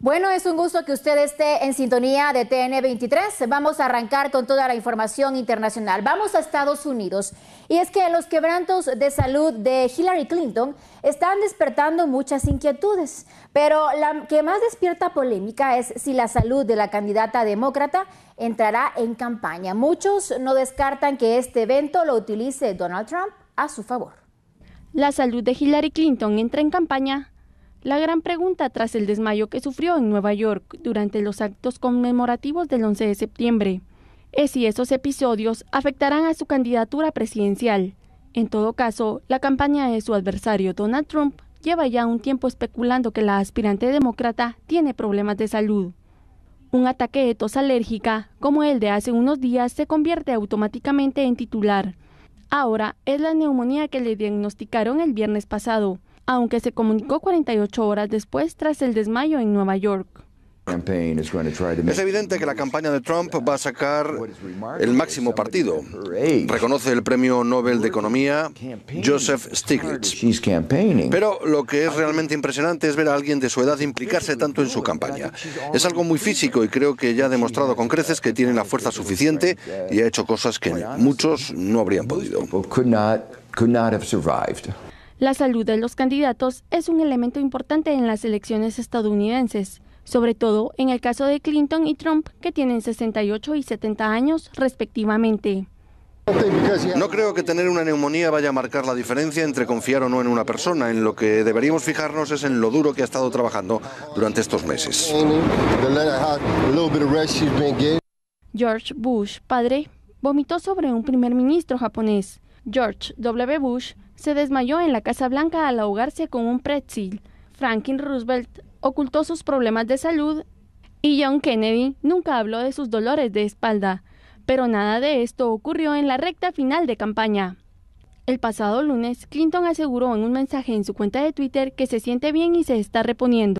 Bueno, es un gusto que usted esté en sintonía de TN23. Vamos a arrancar con toda la información internacional. Vamos a Estados Unidos. Y es que los quebrantos de salud de Hillary Clinton están despertando muchas inquietudes. Pero la que más despierta polémica es si la salud de la candidata demócrata entrará en campaña. Muchos no descartan que este evento lo utilice Donald Trump a su favor. La salud de Hillary Clinton entra en campaña la gran pregunta tras el desmayo que sufrió en Nueva York durante los actos conmemorativos del 11 de septiembre es si esos episodios afectarán a su candidatura presidencial. En todo caso, la campaña de su adversario Donald Trump lleva ya un tiempo especulando que la aspirante demócrata tiene problemas de salud. Un ataque de tos alérgica, como el de hace unos días, se convierte automáticamente en titular. Ahora es la neumonía que le diagnosticaron el viernes pasado, aunque se comunicó 48 horas después tras el desmayo en Nueva York. Es evidente que la campaña de Trump va a sacar el máximo partido. Reconoce el premio Nobel de Economía Joseph Stiglitz. Pero lo que es realmente impresionante es ver a alguien de su edad implicarse tanto en su campaña. Es algo muy físico y creo que ya ha demostrado con creces que tiene la fuerza suficiente y ha hecho cosas que muchos no habrían podido. La salud de los candidatos es un elemento importante en las elecciones estadounidenses, sobre todo en el caso de Clinton y Trump, que tienen 68 y 70 años respectivamente. No creo que tener una neumonía vaya a marcar la diferencia entre confiar o no en una persona. En lo que deberíamos fijarnos es en lo duro que ha estado trabajando durante estos meses. George Bush, padre, vomitó sobre un primer ministro japonés George W. Bush se desmayó en la Casa Blanca al ahogarse con un pretzel. Franklin Roosevelt ocultó sus problemas de salud y John Kennedy nunca habló de sus dolores de espalda. Pero nada de esto ocurrió en la recta final de campaña. El pasado lunes, Clinton aseguró en un mensaje en su cuenta de Twitter que se siente bien y se está reponiendo.